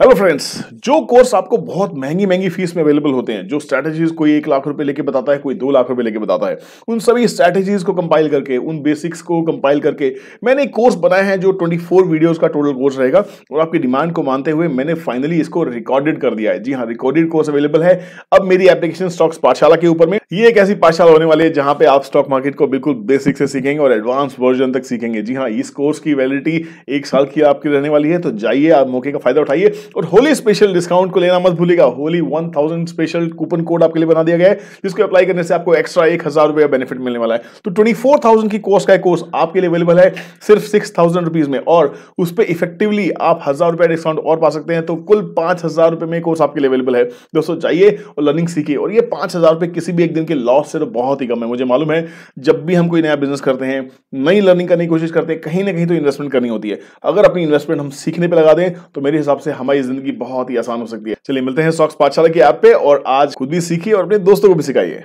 hello friends जो course आपको बहुत महंगी महंगी फीस में अवेलेबल होते हैं जो स्ट्रैटेजीज कोई एक लाख रुपए लेके बताता है कोई दो लाख रुपए लेके बताता है उन सभी स्ट्रैटेजीज को कंपाइल करके उन बेसिक्स को कंपाइल करके मैंने एक कोर्स बनाया है जो 24 वीडियोस का टोटल कोर्स रहेगा और आपकी डिमांड को मानते हुए मैंने फाइनली इसको रिकॉर्डेड कर दिया है जी हाँ रिकॉर्डेड कोर्स अवेलेबल है अब मेरी एप्लीकेशन स्टॉक्स पाठशाला के ऊपर में ये एक ऐसी पाठशाला होने वाली है जहां पर आप स्टॉक मार्केट को बिल्कुल बेसिक से सीखेंगे और एडवांस वर्जन तक सीखेंगे जी हाँ इस कोर्स की वैलिडिटी एक साल की आपकी रहने वाली है तो जाइए आप मौके का फायदा उठाइए और होली स्पेशल डिस्काउंट को लेना मत भूलिएगा होली 1000 स्पेशल कूपन कोड आपके लिए बना दिया गया है जिसको अप्लाई करने से आपको एक्स्ट्रा एक हजार रुपया बेनिफिट मिलने वाला है तो ट्वेंटी फोर थाउजेंड की कोर्स का कोर्स आपके लिए अवेलेबल है सिर्फ सिक्स थाउजेंड रुपीज में और उस पर इफेक्टिवली आप हजार रुपया डिस्काउंट और पा सकते हैं तो कुल पांच हजार रुपये में कोर्स आपके लिए अवेलेबल है दोस्तों जाइए और लर्निंग सीखिए और ये पांच हजार रुपये किसी भी एक दिन के लॉस से तो बहुत ही कम है मुझे मालूम है जब भी हम कोई नया बिजनेस करते हैं नई लर्निंग करने की कोशिश करते हैं कहीं ना कहीं तो इन्वेस्टमेंट करनी होती है अगर अपनी इन्वेस्टमेंट हम सीखने पर लगा दें तो मेरे हिसाब से हमारी हमारी जिंदगी बहुत ही आसान हो सकती है चलिए मिलते हैं सॉक्स पाठशाला की ऐप पे और आज खुद भी सीखिए और अपने दोस्तों को भी सिखाइए